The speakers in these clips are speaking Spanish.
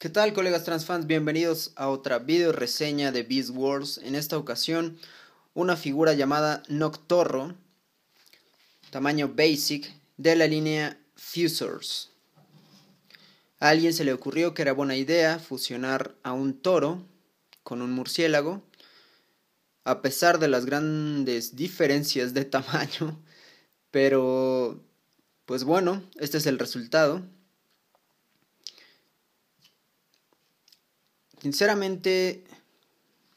¿Qué tal colegas transfans? Bienvenidos a otra video reseña de Beast Wars. En esta ocasión, una figura llamada Noctorro, tamaño basic, de la línea Fusors. A alguien se le ocurrió que era buena idea fusionar a un toro con un murciélago. A pesar de las grandes diferencias de tamaño. Pero, pues bueno, este es el resultado. Sinceramente,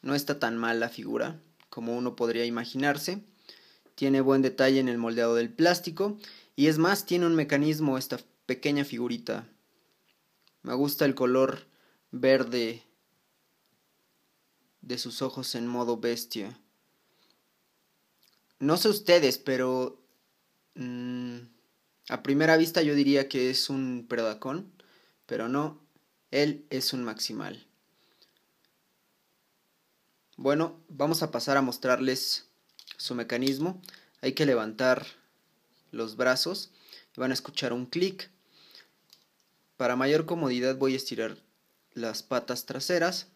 no está tan mal la figura como uno podría imaginarse. Tiene buen detalle en el moldeado del plástico y es más, tiene un mecanismo esta pequeña figurita. Me gusta el color verde de sus ojos en modo bestia. No sé ustedes, pero mm, a primera vista yo diría que es un perodacón, pero no, él es un maximal. Bueno, vamos a pasar a mostrarles su mecanismo. Hay que levantar los brazos. Van a escuchar un clic. Para mayor comodidad voy a estirar las patas traseras.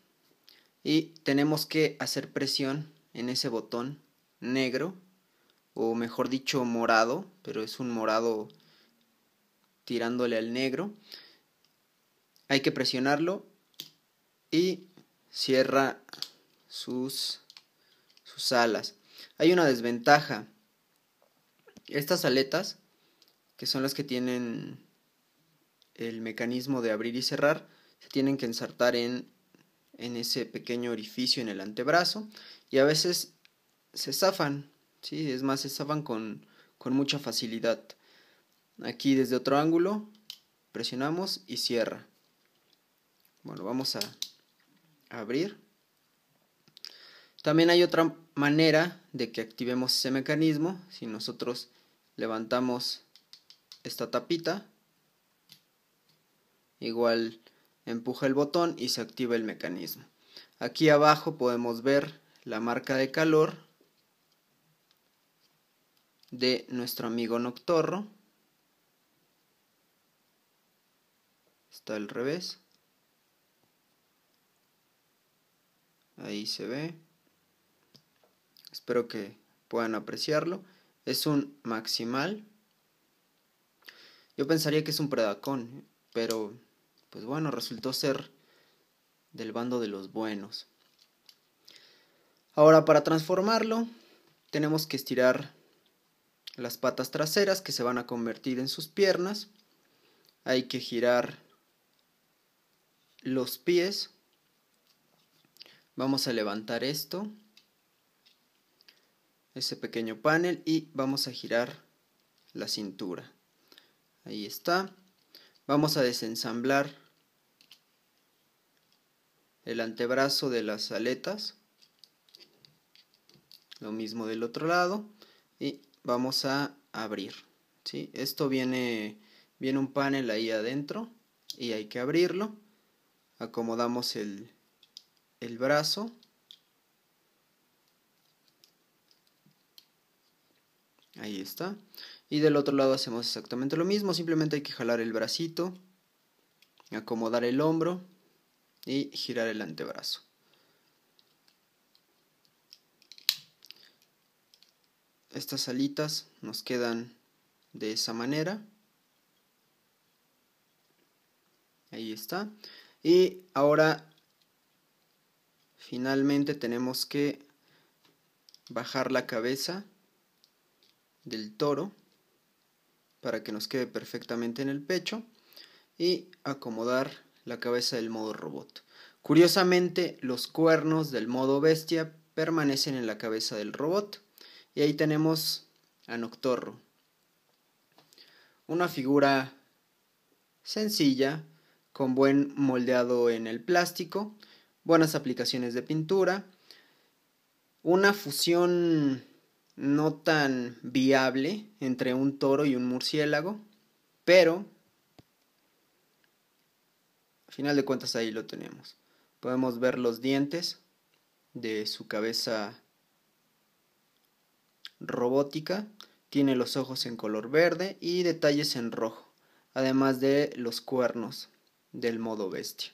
Y tenemos que hacer presión en ese botón negro. O mejor dicho morado. Pero es un morado tirándole al negro. Hay que presionarlo. Y cierra sus, alas. Hay una desventaja. Estas aletas, que son las que tienen el mecanismo de abrir y cerrar, se tienen que ensartar en, en ese pequeño orificio en el antebrazo y a veces se zafan, ¿sí? es más, se zafan con, con mucha facilidad. Aquí desde otro ángulo presionamos y cierra. Bueno, vamos a abrir. También hay otra manera de que activemos ese mecanismo. Si nosotros levantamos esta tapita, igual empuja el botón y se activa el mecanismo. Aquí abajo podemos ver la marca de calor de nuestro amigo Noctorro. Está al revés. Ahí se ve. Espero que puedan apreciarlo. Es un maximal. Yo pensaría que es un predacón, ¿eh? pero pues bueno, resultó ser del bando de los buenos. Ahora para transformarlo tenemos que estirar las patas traseras que se van a convertir en sus piernas. Hay que girar los pies. Vamos a levantar esto ese pequeño panel y vamos a girar la cintura. Ahí está. Vamos a desensamblar el antebrazo de las aletas. Lo mismo del otro lado. Y vamos a abrir. ¿sí? Esto viene, viene un panel ahí adentro y hay que abrirlo. Acomodamos el, el brazo Ahí está. Y del otro lado hacemos exactamente lo mismo, simplemente hay que jalar el bracito, acomodar el hombro y girar el antebrazo. Estas alitas nos quedan de esa manera. Ahí está. Y ahora finalmente tenemos que bajar la cabeza del toro para que nos quede perfectamente en el pecho y acomodar la cabeza del modo robot. Curiosamente, los cuernos del modo bestia permanecen en la cabeza del robot y ahí tenemos a Noctorro. Una figura sencilla, con buen moldeado en el plástico, buenas aplicaciones de pintura, una fusión no tan viable entre un toro y un murciélago, pero al final de cuentas ahí lo tenemos. Podemos ver los dientes de su cabeza robótica, tiene los ojos en color verde y detalles en rojo, además de los cuernos del modo bestia.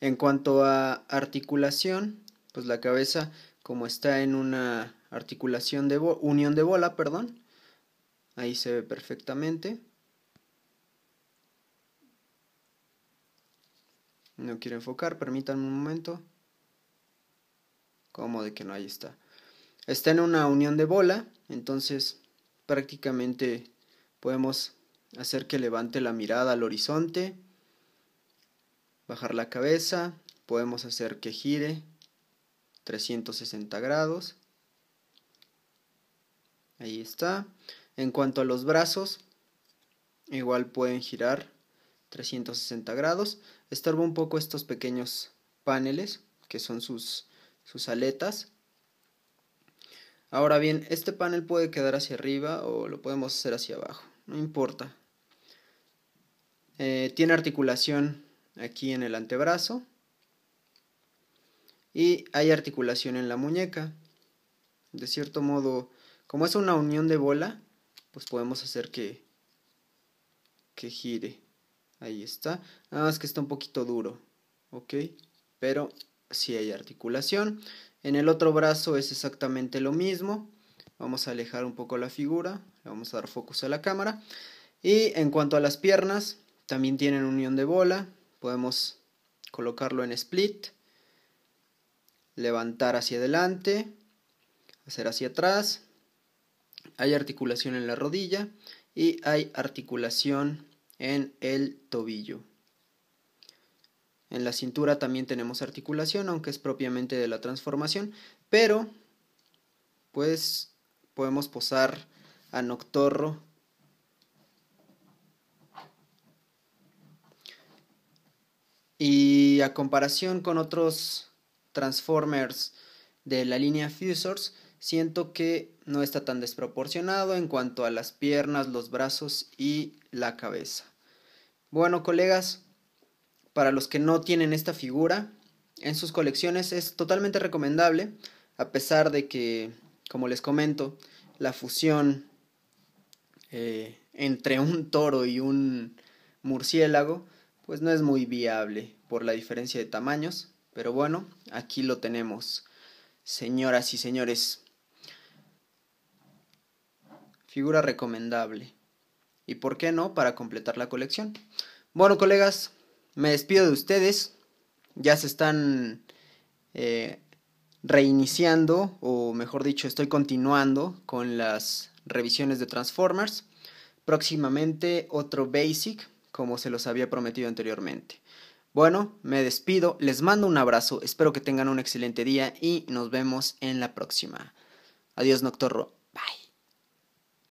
En cuanto a articulación, pues la cabeza como está en una articulación de unión de bola, perdón. Ahí se ve perfectamente. No quiero enfocar, permítanme un momento. ¿Cómo de que no? Ahí está. Está en una unión de bola, entonces prácticamente podemos hacer que levante la mirada al horizonte, bajar la cabeza, podemos hacer que gire, 360 grados. Ahí está. En cuanto a los brazos, igual pueden girar 360 grados. Estorba un poco estos pequeños paneles que son sus, sus aletas. Ahora bien, este panel puede quedar hacia arriba o lo podemos hacer hacia abajo, no importa. Eh, tiene articulación aquí en el antebrazo, y hay articulación en la muñeca. De cierto modo, como es una unión de bola, pues podemos hacer que, que gire. Ahí está. Nada más que está un poquito duro, ¿ok? Pero sí hay articulación. En el otro brazo es exactamente lo mismo. Vamos a alejar un poco la figura, le vamos a dar focus a la cámara. Y en cuanto a las piernas, también tienen unión de bola. Podemos colocarlo en split levantar hacia adelante, hacer hacia atrás. Hay articulación en la rodilla y hay articulación en el tobillo. En la cintura también tenemos articulación, aunque es propiamente de la transformación, pero pues podemos posar a Noctorro Y a comparación con otros Transformers de la línea Fusors, siento que no está tan desproporcionado en cuanto a las piernas, los brazos y la cabeza. Bueno, colegas, para los que no tienen esta figura en sus colecciones es totalmente recomendable, a pesar de que, como les comento, la fusión eh, entre un toro y un murciélago, pues no es muy viable por la diferencia de tamaños. Pero bueno, aquí lo tenemos, señoras y señores. Figura recomendable. ¿Y por qué no? Para completar la colección. Bueno, colegas, me despido de ustedes. Ya se están eh, reiniciando, o mejor dicho, estoy continuando con las revisiones de Transformers. Próximamente otro Basic, como se los había prometido anteriormente. Bueno, me despido, les mando un abrazo, espero que tengan un excelente día y nos vemos en la próxima. Adiós, Noctorro.